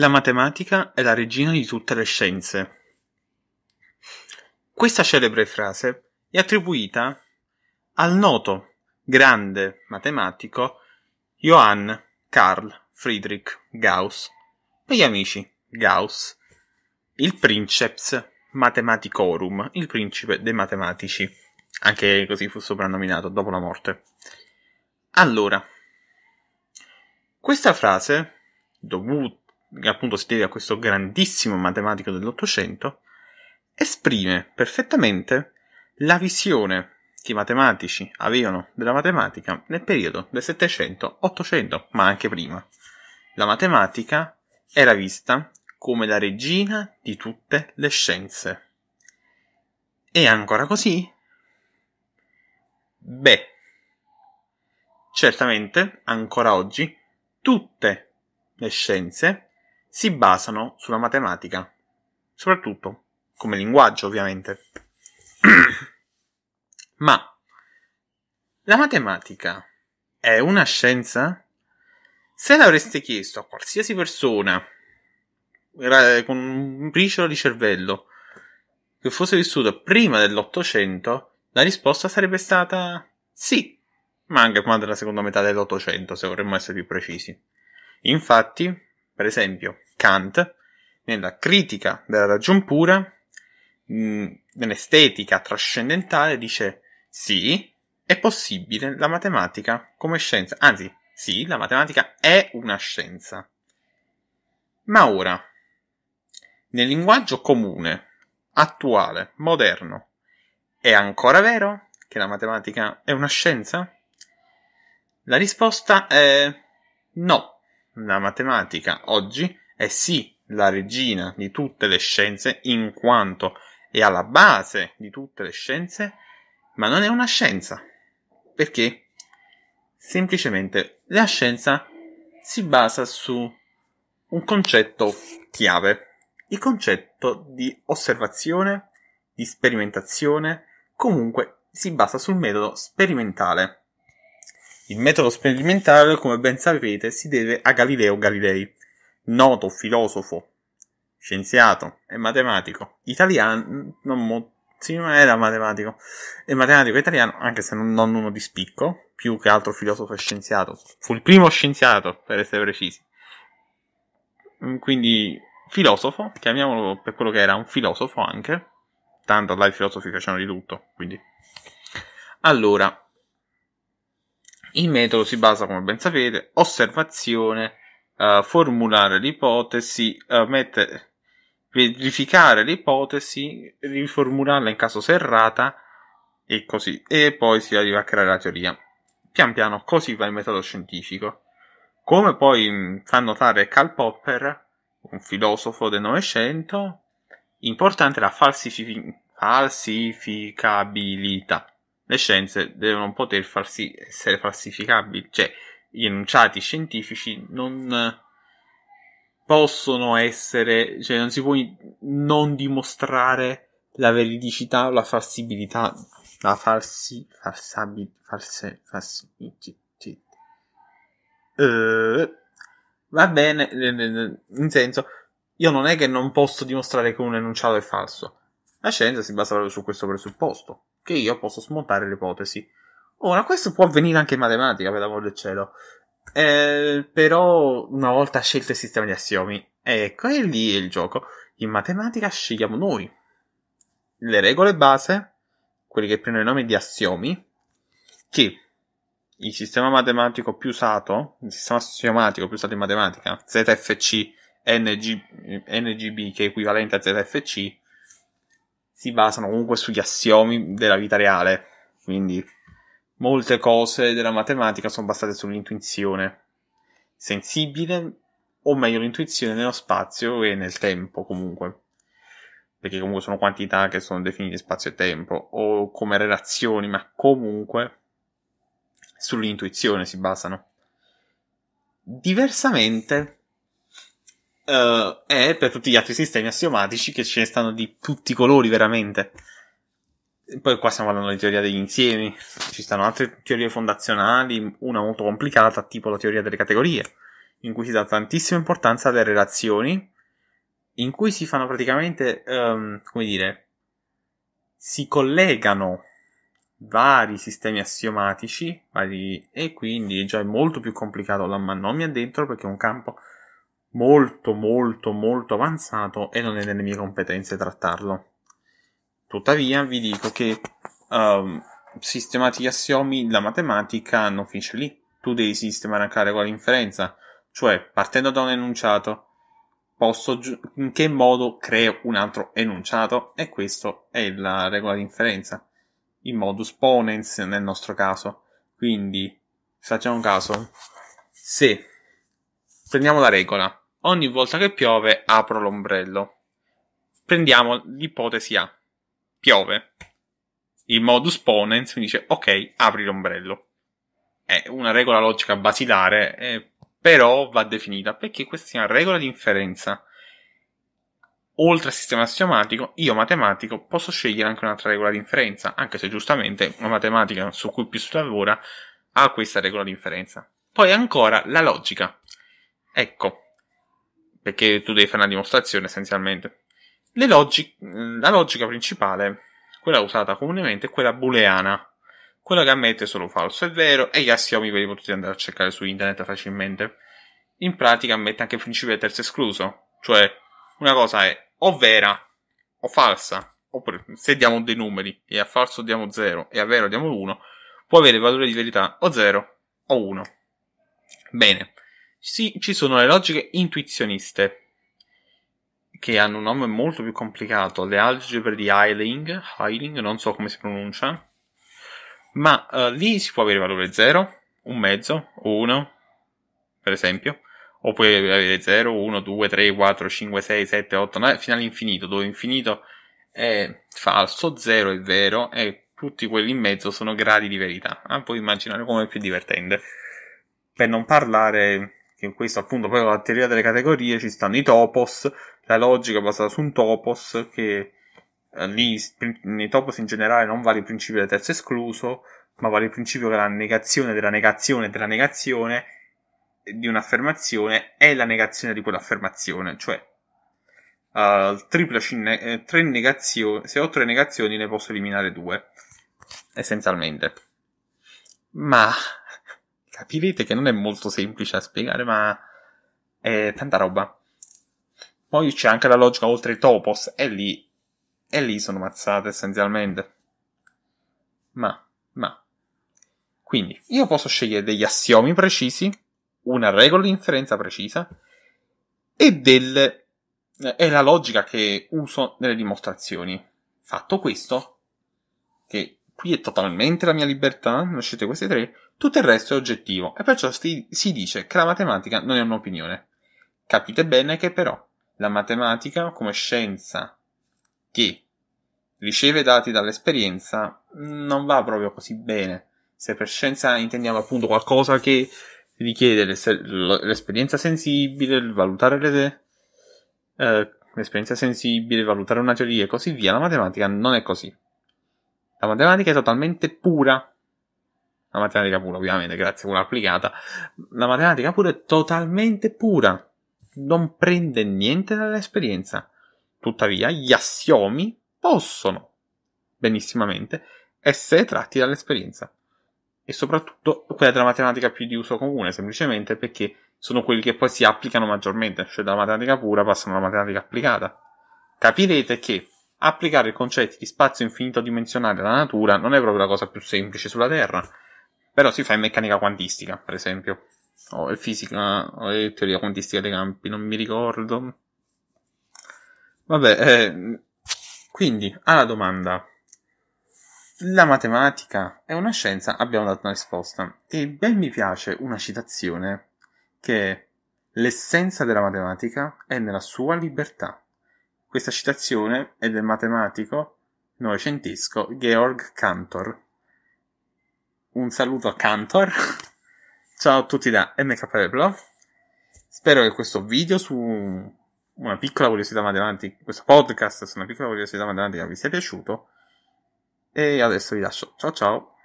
La matematica è la regina di tutte le scienze. Questa celebre frase è attribuita al noto grande matematico Johann Carl Friedrich Gauss, e gli amici Gauss, il princeps mathematicorum, il principe dei matematici, anche così fu soprannominato dopo la morte. Allora, questa frase, dovuta appunto si deve a questo grandissimo matematico dell'Ottocento, esprime perfettamente la visione che i matematici avevano della matematica nel periodo del Settecento, Ottocento, ma anche prima. La matematica era vista come la regina di tutte le scienze. E ancora così? Beh, certamente ancora oggi tutte le scienze si basano sulla matematica, soprattutto come linguaggio ovviamente. Ma la matematica è una scienza? Se l'avreste chiesto a qualsiasi persona con un briciolo di cervello che fosse vissuto prima dell'Ottocento, la risposta sarebbe stata sì, ma anche quando la seconda metà dell'Ottocento, se vorremmo essere più precisi. Infatti, per esempio, Kant, nella critica della ragion pura, mm, nell'estetica trascendentale, dice sì, è possibile la matematica come scienza. Anzi, sì, la matematica è una scienza. Ma ora, nel linguaggio comune, attuale, moderno, è ancora vero che la matematica è una scienza? La risposta è no la matematica oggi è sì la regina di tutte le scienze in quanto è alla base di tutte le scienze, ma non è una scienza. Perché? Semplicemente la scienza si basa su un concetto chiave, il concetto di osservazione, di sperimentazione, comunque si basa sul metodo sperimentale. Il metodo sperimentale, come ben sapete, si deve a Galileo Galilei, noto filosofo, scienziato e matematico italiano, non mo- sì, ma era matematico, e matematico italiano, anche se non, non uno di spicco, più che altro filosofo e scienziato. Fu il primo scienziato, per essere precisi. Mm, quindi, filosofo, chiamiamolo per quello che era, un filosofo anche. Tanto là i filosofi facevano di tutto, quindi. Allora, il metodo si basa, come ben sapete, osservazione, eh, formulare l'ipotesi, eh, mette, verificare l'ipotesi, riformularla in caso se e così. E poi si arriva a creare la teoria. Pian piano così va il metodo scientifico. Come poi mm, fa notare Karl Popper, un filosofo del Novecento, importante la falsifi- falsificabilità le scienze devono poter farsi, essere falsificabili, cioè gli enunciati scientifici non possono essere, cioè non si può non dimostrare la veridicità o la falsibilità, la farsi, farsabil, farse, farsi, uh, cioè, cioè. eh, va bene, in senso, io non è che non posso dimostrare che un enunciato è falso, la scienza si basa proprio su questo presupposto che io posso smontare l'ipotesi. Ora, questo può avvenire anche in matematica, per l'amor del cielo. Eh, però, una volta scelto il sistema di assiomi, ecco, e lì è il gioco. In matematica scegliamo noi le regole base, quelle che prendono il nome di assiomi, che il sistema matematico più usato, il sistema assiomatico più usato in matematica, ZFC, NG, NGB, che è equivalente a ZFC, si basano comunque sugli assiomi della vita reale, quindi molte cose della matematica sono basate sull'intuizione sensibile, o meglio l'intuizione nello spazio e nel tempo comunque, perché comunque sono quantità che sono definite spazio e tempo, o come relazioni, ma comunque sull'intuizione si basano. Diversamente, uh, è per tutti gli altri sistemi assiomatici che ce ne stanno di tutti i colori veramente. Poi qua stiamo parlando di teoria degli insiemi, ci stanno altre teorie fondazionali, una molto complicata, tipo la teoria delle categorie, in cui si dà tantissima importanza alle relazioni, in cui si fanno praticamente, um, come dire, si collegano vari sistemi assiomatici vari, e quindi già è molto più complicato. La mannomia dentro perché è un campo molto molto molto avanzato e non è nelle mie competenze trattarlo. Tuttavia vi dico che um, ehm, sistemati gli assiomi, la matematica non finisce lì. Tu devi sistemare anche la regola di inferenza, cioè partendo da un enunciato, posso gi- in che modo creo un altro enunciato e questa è la regola di inferenza, il modus ponens nel nostro caso. Quindi facciamo un caso, se prendiamo la regola Ogni volta che piove apro l'ombrello. Prendiamo l'ipotesi A. Piove. Il modus ponens mi dice ok, apri l'ombrello. È una regola logica basilare, eh, però va definita perché questa è una regola di inferenza. Oltre al sistema assiomatico, io matematico posso scegliere anche un'altra regola di inferenza, anche se giustamente la matematica su cui più si lavora ha questa regola di inferenza. Poi ancora la logica. Ecco, perché tu devi fare una dimostrazione essenzialmente. Logic- la logica principale, quella usata comunemente, è quella booleana, quella che ammette solo falso e vero e gli assiomi ve li potete andare a cercare su internet facilmente. In pratica ammette anche il principio del terzo escluso, cioè una cosa è o vera o falsa, oppure se diamo dei numeri e a falso diamo 0 e a vero diamo 1, può avere valore di verità o 0 o 1. Bene, sì, ci sono le logiche intuizioniste, che hanno un nome molto più complicato, le algebre di Eiling, Eiling non so come si pronuncia, ma uh, lì si può avere valore 0, un mezzo, 1, per esempio, o puoi avere 0, 1, 2, 3, 4, 5, 6, 7, 8, 9, fino all'infinito, dove infinito è falso, 0 è vero e tutti quelli in mezzo sono gradi di verità. Ah, puoi immaginare come è più divertente. Per non parlare che in questo appunto poi la teoria delle categorie ci stanno i topos, la logica basata su un topos che eh, lì nei topos in generale non vale il principio del terzo escluso, ma vale il principio che la negazione della negazione della negazione eh, di un'affermazione è la negazione di quell'affermazione, cioè uh, triplo cinne- eh, tre negazioni, se ho tre negazioni ne posso eliminare due, essenzialmente. Ma capirete che non è molto semplice da spiegare, ma è tanta roba. Poi c'è anche la logica oltre i topos, e lì, e lì sono mazzate essenzialmente. Ma, ma. Quindi, io posso scegliere degli assiomi precisi, una regola di inferenza precisa, e del... è la logica che uso nelle dimostrazioni. Fatto questo, che qui è totalmente la mia libertà, lasciate questi tre, tutto il resto è oggettivo e perciò si, si dice che la matematica non è un'opinione. Capite bene che però la matematica come scienza che riceve dati dall'esperienza non va proprio così bene. Se per scienza intendiamo appunto qualcosa che richiede l'esperienza sensibile, valutare le, eh, l'esperienza sensibile, valutare una teoria e così via, la matematica non è così. La matematica è totalmente pura. La matematica pura, ovviamente, grazie a quella applicata. La matematica pura è totalmente pura. Non prende niente dall'esperienza. Tuttavia, gli assiomi possono benissimamente essere tratti dall'esperienza. E soprattutto quella della matematica più di uso comune, semplicemente perché sono quelli che poi si applicano maggiormente, cioè dalla matematica pura passano alla matematica applicata. Capirete che applicare i concetti di spazio infinito dimensionale alla natura non è proprio la cosa più semplice sulla Terra, però si fa in meccanica quantistica, per esempio, o in fisica, o in teoria quantistica dei campi, non mi ricordo. Vabbè, eh, quindi alla domanda. La matematica è una scienza, abbiamo dato una risposta. E ben mi piace una citazione che l'essenza della matematica è nella sua libertà. Questa citazione è del matematico novecentesco Georg Cantor. Un saluto a Cantor. Ciao a tutti da MKPlo. Spero che questo video su una piccola curiosità matematica, questo podcast su una piccola curiosità matematica vi sia piaciuto. E adesso vi lascio. Ciao ciao.